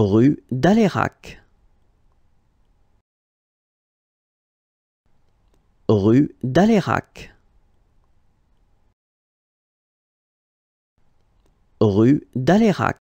rue d'Alérac. Rue d'Alérac. Rue d'Alérac.